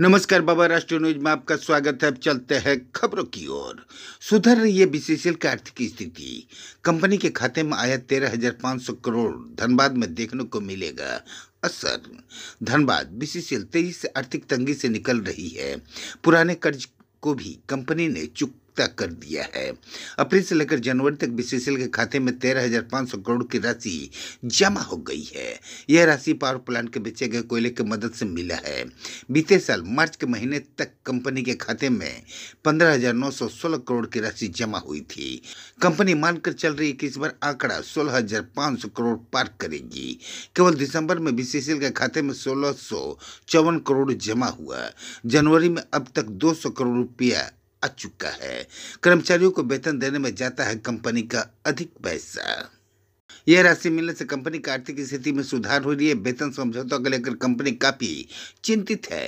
नमस्कार बाबा राष्ट्रीय न्यूज में आपका स्वागत है अब चलते हैं खबरों की ओर सुधर रही है बीसीसीएल की आर्थिक स्थिति कंपनी के खाते में आया तेरह हजार पाँच सौ करोड़ धनबाद में देखने को मिलेगा असर धनबाद बीसीसीएल तेजी से आर्थिक तंगी से निकल रही है पुराने कर्ज को भी कंपनी ने चुक चुकता कर दिया है अप्रैल से लेकर जनवरी तक बीसीसीएल के खाते में तेरह हजार पाँच सौ करोड़ की राशि जमा हो गई है यह राशि पावर प्लांट के बेचे गए कोयले की मदद से मिला है बीते साल मार्च के महीने तक कंपनी के खाते में पंद्रह हजार नौ सौ सोलह करोड़ की राशि जमा हुई थी कंपनी मानकर चल रही कि इस बार आंकड़ा सोलह हजार पाँच सौ करोड़ पार करेगी केवल दिसंबर में बीसीसीएल के खाते में सोलह सौ चौवन करोड़ जमा हुआ जनवरी में अब तक 200 करोड़ रुपया आ चुका है कर्मचारियों को वेतन देने में जाता है कंपनी का अधिक पैसा यह राशि मिलने से कंपनी की आर्थिक स्थिति में सुधार हो रही है वेतन समझौता को लेकर कंपनी काफी चिंतित है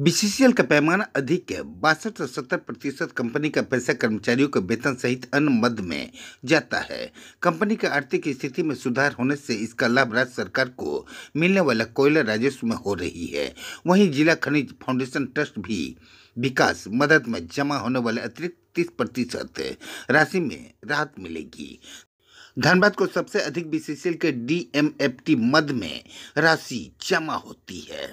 बीसीसीएल का पैमाना अधिक है बासठ से सत्तर प्रतिशत कंपनी का पैसा कर्मचारियों के वेतन सहित अन्य मद में जाता है कंपनी की आर्थिक स्थिति में सुधार होने से इसका लाभ राज्य सरकार को मिलने वाला कोयला राजस्व में हो रही है वहीं जिला खनिज फाउंडेशन ट्रस्ट भी विकास मदद में जमा होने वाले अतिरिक्त तीस प्रतिशत राशि में राहत मिलेगी धनबाद को सबसे अधिक बीसीसीएल के डीएमएफटी मद में राशि जमा होती है